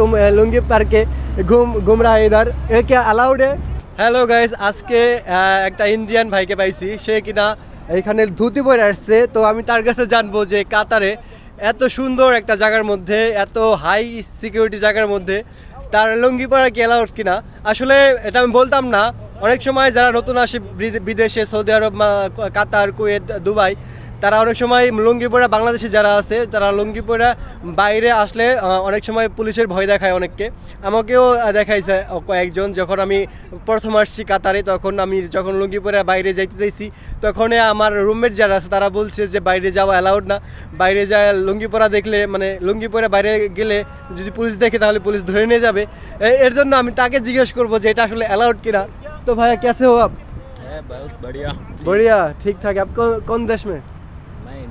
तुम লুঙ্গি পার্কে ঘুম ঘুমরা घूम रहा है হ্যালো গাইস আজকে একটা ইন্ডিয়ান ভাইকে পাইছি সে কিনা এখানে ধুতি পরে আসছে তো আমি তার কাছে জানবো যে কাতারে এত সুন্দর একটা জায়গার মধ্যে এত হাই সিকিউরিটি জায়গার মধ্যে তার লুঙ্গি পরা কি অ্যালাউড কিনা আসলে এটা আমি বলতাম না অনেক সময় যারা নতুন আসে বিদেশে Saudi Arab Qatar Kuwait Dubai তারা অনেক সময় লুঙ্গি বাংলাদেশে যারা আছে তারা লুঙ্গি বাইরে আসলে অনেক সময় পুলিশের ভয় দেখায় অনেককে আমাকেও দেখাইছে কয়েকজন যখন আমি প্রথম আসছি কাতারে তখন আমি যখন লুঙ্গি বাইরে যাইতে চাইছি তখন আমার রুমমেট যারা আছে তারা বলছে যে বাইরে যাওয়া অ্যালাউড না বাইরে যায় লুঙ্গি পরা দেখলে মানে লুঙ্গি পরে বাইরে গেলে যদি পুলিশ দেখে তাহলে পুলিশ ধরে নিয়ে যাবে এর জন্য আমি তাকে জিজ্ঞেস করবো যে এটা আসলে অ্যালাউড কিনা তো ভাইয়া কেসে हो आप বড়িয়া ঠিকঠাক আপ কোন आप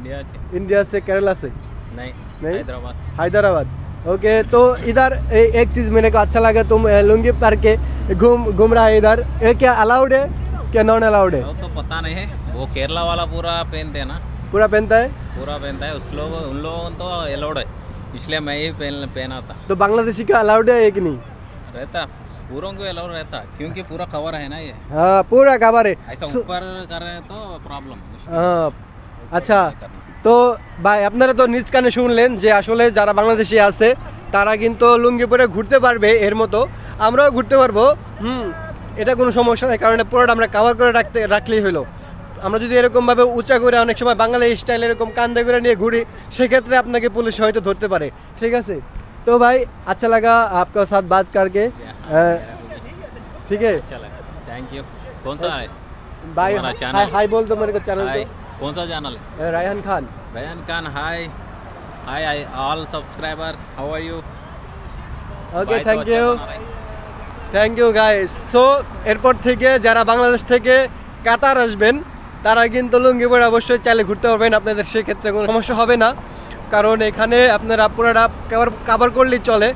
इंडिया से इंडिया से केरला से नहीं नहीं हैदराबाद हैदराबाद ओके तो इधर एक चीज़ मेरे को अच्छा लगा तुम लुंगी पर के घूम घूम रहा है इधर ये क्या अलाउड है क्या नॉन अलाउड है तो पता नहीं है वो केरला वाला पूरा पहनते है ना पूरा पहनता है पूरा पहनता है उस लोग उन लोगों तो अलाउड है इसलिए मैं ही पहन पहना था तो बांग्लादेशी का अलाउड है एक नहीं रहता पूरों को अलाउड रहता क्योंकि पूरा कवर है ना ये हाँ पूरा कवर है ऐसा ऊपर कर रहे तो प्रॉब्लम हाँ আচ্ছা তো ভাই আপনারা তো নিজ কানে শুনলেন যে আসলে যারা বাংলাদেশি আছে তারা কিন্তু লুঙ্গি পরে ঘুরতে পারবে এর মতো আমরাও ঘুরতে পারবো হুম এটা কোনো সমস্যা নেই কারণ পুরোটা আমরা কাভার করে রাখতে রাখলেই হলো আমরা যদি এরকমভাবে উঁচা করে অনেক সময় বাঙালি স্টাইল এরকম কান্দে করে নিয়ে ঘুরি সেক্ষেত্রে আপনাকে পুলিশ হয়তো ধরতে পারে ঠিক আছে তো ভাই আচ্ছা লাগা আপনার সাথ বাদ কারকে ঠিক আছে আচ্ছা कौन सा channel Rayan Khan Rayan Khan hi hi I all subscriber how are okay thank you thank you guys so এরপর থেকে যারা বাংলাদেশ থেকে কাতার আসবেন তারা কিন্তু লুঙ্গি পরে অবশ্যই চাইলে ঘুরতে পারবেন আপনাদের সেক্ষেত্রে কোনো সমস্যা হবে না কারণ এখানে আপনারা পুরোটা কাভার করলেই চলে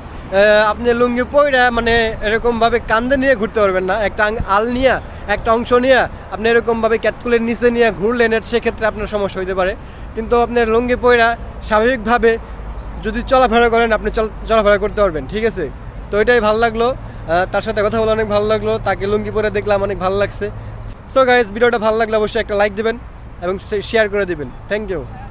আপনি লুঙ্গি পইরা মানে এরকমভাবে কান্দে নিয়ে ঘুরতে পারবেন না একটা আল নিয়ে একটা অংশ নিয়ে আপনি এরকমভাবে ক্যাটকুলের নিচে নিয়ে ঘুরলেন এর সেক্ষেত্রে আপনার সমস্যা হইতে পারে কিন্তু আপনার লুঙ্গি পইরা স্বাভাবিকভাবে যদি চলাফেরা করেন আপনি চলাফেরা করতে পারবেন ঠিক আছে তো এটাই ভালো লাগলো তার সাথে কথা বলে অনেক ভালো লাগলো তাকে লুঙ্গি পরে দেখলাম অনেক ভালো লাগছে সো গাইজ ভিডিওটা ভালো লাগলে অবশ্যই একটা লাইক দেবেন এবং শেয়ার করে দেবেন থ্যাংক ইউ